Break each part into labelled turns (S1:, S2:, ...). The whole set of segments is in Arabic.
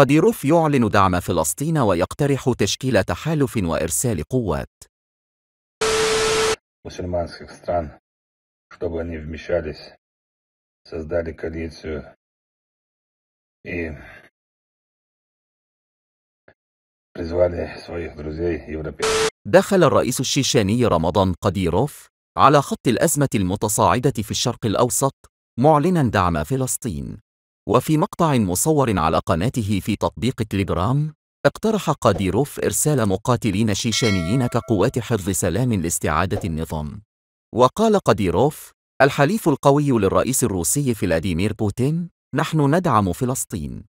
S1: قديروف يعلن دعم فلسطين ويقترح تشكيل تحالف وإرسال قوات دخل الرئيس الشيشاني رمضان قديروف على خط الأزمة المتصاعدة في الشرق الأوسط معلنا دعم فلسطين وفي مقطع مصور على قناته في تطبيق تليجرام اقترح قاديروف إرسال مقاتلين شيشانيين كقوات حفظ سلام لاستعادة النظام وقال قاديروف الحليف القوي للرئيس الروسي فلاديمير بوتين نحن ندعم فلسطين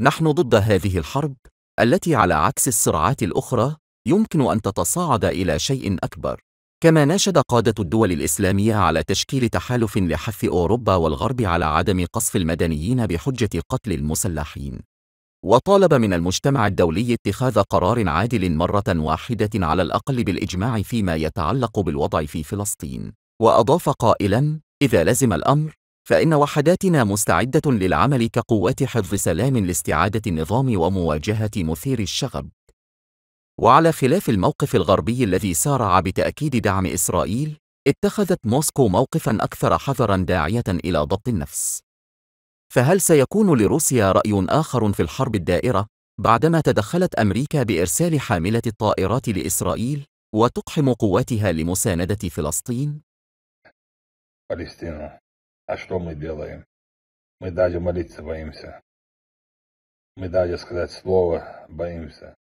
S1: نحن ضد هذه الحرب التي على عكس الصراعات الأخرى يمكن أن تتصاعد إلى شيء أكبر كما ناشد قادة الدول الإسلامية على تشكيل تحالف لحث أوروبا والغرب على عدم قصف المدنيين بحجة قتل المسلحين وطالب من المجتمع الدولي اتخاذ قرار عادل مرة واحدة على الأقل بالإجماع فيما يتعلق بالوضع في فلسطين وأضاف قائلاً إذا لزم الأمر فإن وحداتنا مستعدة للعمل كقوات حفظ سلام لاستعادة النظام ومواجهة مثير الشغب وعلى خلاف الموقف الغربي الذي سارع بتأكيد دعم إسرائيل، اتخذت موسكو موقفاً أكثر حذراً داعية إلى ضبط النفس. فهل سيكون لروسيا رأي آخر في الحرب الدائرة بعدما تدخلت أمريكا بإرسال حاملة الطائرات لإسرائيل وتقحم قواتها لمساندة فلسطين؟
S2: делаем? Мы даже молиться боимся. Мы даже сказать слово боимся.